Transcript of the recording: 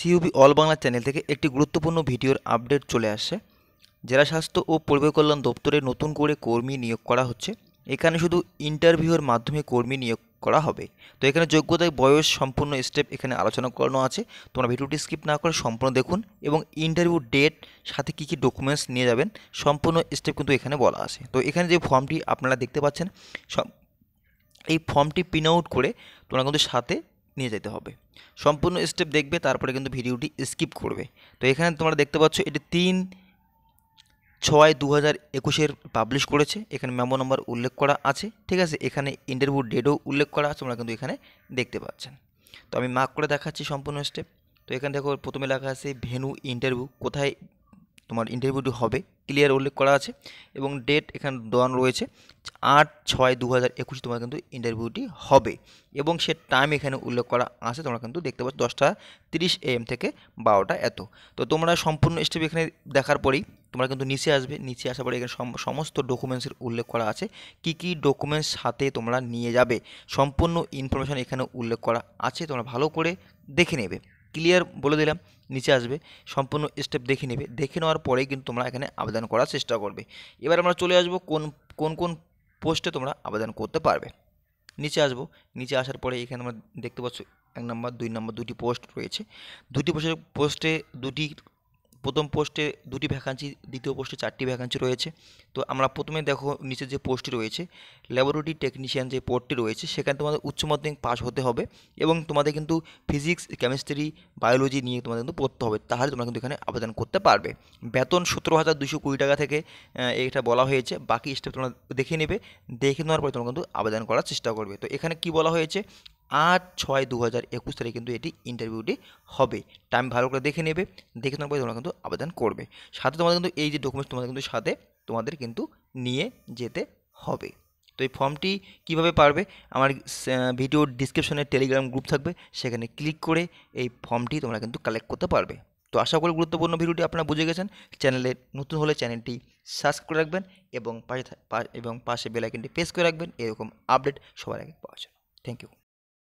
সিইউবি all Bangla channel থেকে একটি গুরুত্বপূর্ণ ভিডিওর আপডেট চলে আসে জেলা স্বাস্থ্য ও পরিবার কল্যাণ দপ্তরে নতুন করে কর্মী নিয়োগ করা হচ্ছে এখানে শুধু ইন্টারভিউর মাধ্যমে কর্মী নিয়োগ করা হবে তো এখানে যোগ্যতায় বয়স সম্পূর্ণ স্টেপ এখানে আলোচনা করানো আছে তোমরা ভিডিওটি স্কিপ না করে সম্পূর্ণ দেখুন এবং ইন্টারভিউ ডেট সাথে কী কী ডকুমেন্টস নিয়ে যাবেন সম্পূর্ণ স্টেপ কিন্তু এখানে বলা আছে তো এখানে যে ফর্মটি আপনারা দেখতে পাচ্ছেন এই ফর্মটি প্রিন আউট করে তোমরা কিন্তু সাথে নিয়ে যেতে হবে সম্পূর্ণ স্টেপ দেখবে তারপরে কিন্তু ভিডিওটি স্কিপ করবে তো এখানে তোমরা দেখতে পাচ্ছ এটি তিন ছয় দু হাজার একুশের পাবলিশ করেছে এখানে মেমো নম্বর উল্লেখ করা আছে ঠিক আছে এখানে ইন্টারভিউ ডেটও উল্লেখ করা আছে তোমরা কিন্তু এখানে দেখতে পাচ্ছেন তো আমি মার্ক করে দেখাচ্ছি সম্পূর্ণ স্টেপ তো এখানে দেখো প্রথমে লেখা আছে ভেনু ইন্টারভিউ কোথায় তোমার ইন্টারভিউটি হবে ক্লিয়ার উল্লেখ করা আছে এবং ডেট এখানে দেওয়ান রয়েছে আট ছয় দু হাজার একুশ তোমার কিন্তু ইন্টারভিউটি হবে এবং সে টাইম এখানে উল্লেখ করা আছে তোমরা কিন্তু দেখতে পাচ্ছ দশটা তিরিশ এম থেকে বারোটা এত তো তোমরা সম্পূর্ণ স্টেপ এখানে দেখার পরেই তোমরা কিন্তু নিচে আসবে নিচে আসার পরে এখানে সমস্ত ডকুমেন্টসের উল্লেখ করা আছে কি কি ডকুমেন্টস সাথে তোমরা নিয়ে যাবে সম্পূর্ণ ইনফরমেশান এখানে উল্লেখ করা আছে তোমরা ভালো করে দেখে নেবে ক্লিয়ার বলে দিলাম নিচে আসবে সম্পূর্ণ স্টেপ দেখে নেবে দেখে নেওয়ার পরেই কিন্তু তোমরা এখানে আবেদন করার চেষ্টা করবে এবার আমরা চলে আসবো কোন কোন কোন পোস্টে তোমরা আবেদন করতে পারবে নিচে আসবো নিচে আসার পরে এখানে আমরা দেখতে পাচ্ছ এক নম্বর দুই নম্বর দুটি পোস্ট রয়েছে দুটি পোস্টের পোস্টে দুটি প্রথম পোস্টে দুটি ভ্যাকান্সি দ্বিতীয় পোস্টে চারটি ভ্যাকান্সি রয়েছে তো আমরা প্রথমে দেখো নিচে যে পোস্টটি রয়েছে ল্যাবরেটরি টেকনিশিয়ান যে পোস্টটি রয়েছে সেখানে তোমাদের উচ্চ মাধ্যমিক পাস হতে হবে এবং তোমাদের কিন্তু ফিজিক্স কেমিস্ট্রি বায়োলজি নিয়ে তোমাদের কিন্তু পড়তে হবে তাহলে তোমরা কিন্তু এখানে আবেদন করতে পারবে বেতন সতেরো হাজার দুশো কুড়ি টাকা থেকে এটা বলা হয়েছে বাকি স্টেপ তোমরা দেখে নেবে দেখে নেওয়ার পরে তোমরা কিন্তু আবেদন করার চেষ্টা করবে তো এখানে কি বলা হয়েছে আট ছয় দু হাজার একুশ তারিখে কিন্তু এটি ইন্টারভিউটি হবে টাইম ভালো করে দেখে নেবে দেখে নেওয়ার পরে তোমরা কিন্তু আবেদন করবে সাথে তোমাদের কিন্তু এই যে ডকুমেন্টস তোমাদের কিন্তু সাথে তোমাদের কিন্তু নিয়ে যেতে হবে তো এই ফর্মটি কীভাবে পারবে আমার ভিডিওর ডিসক্রিপশনে টেলিগ্রাম গ্রুপ থাকবে সেখানে ক্লিক করে এই ফর্মটি তোমরা কিন্তু কালেক্ট করতে পারবে তো আশা করি গুরুত্বপূর্ণ ভিডিওটি আপনারা বুঝে গেছেন চ্যানেলের নতুন হলে চ্যানেলটি সাবস্ক্রাইব করে রাখবেন এবং পাশে এবং পাশে বেলাইকনটি প্রেস করে রাখবেন এরকম আপডেট সবার আগে পাওয়া যাবে থ্যাংক ইউ